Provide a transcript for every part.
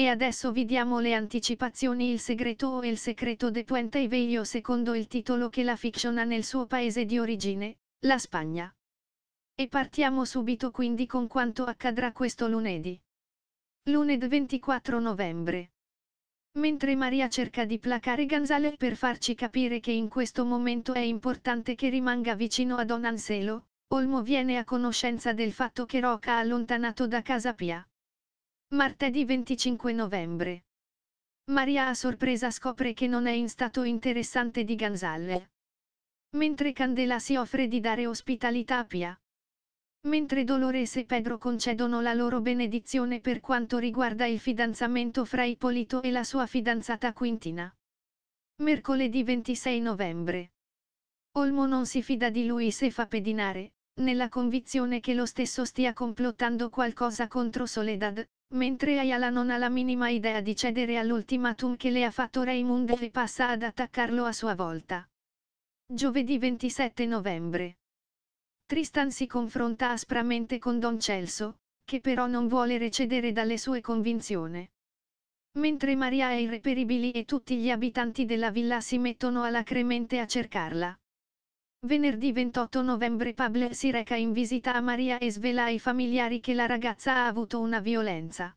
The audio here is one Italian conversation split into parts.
E adesso vi diamo le anticipazioni Il segreto o il segreto de Puente Veio secondo il titolo che la fiction ha nel suo paese di origine, la Spagna. E partiamo subito quindi con quanto accadrà questo lunedì. Lunedì 24 novembre. Mentre Maria cerca di placare Gonzalo per farci capire che in questo momento è importante che rimanga vicino a Don Anselo, Olmo viene a conoscenza del fatto che Rocca ha allontanato da casa Pia. Martedì 25 novembre. Maria a sorpresa scopre che non è in stato interessante di Ganzalle. Mentre Candela si offre di dare ospitalità a Pia. Mentre Dolores e Pedro concedono la loro benedizione per quanto riguarda il fidanzamento fra Ippolito e la sua fidanzata Quintina. Mercoledì 26 novembre. Olmo non si fida di lui se fa pedinare, nella convinzione che lo stesso stia complottando qualcosa contro Soledad, Mentre Ayala non ha la minima idea di cedere all'ultimatum che le ha fatto Raymond e passa ad attaccarlo a sua volta. Giovedì 27 novembre. Tristan si confronta aspramente con Don Celso, che però non vuole recedere dalle sue convinzioni. Mentre Maria è irreperibili e tutti gli abitanti della villa si mettono alacremente a cercarla. Venerdì 28 novembre Pablo si reca in visita a Maria e svela ai familiari che la ragazza ha avuto una violenza.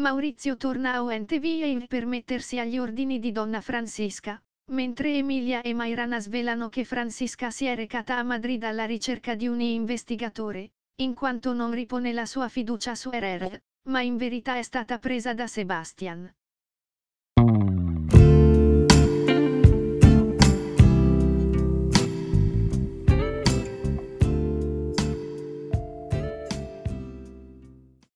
Maurizio torna a ONTV per mettersi agli ordini di donna Francisca, mentre Emilia e Mairana svelano che Francisca si è recata a Madrid alla ricerca di un investigatore, in quanto non ripone la sua fiducia su RR, ma in verità è stata presa da Sebastian.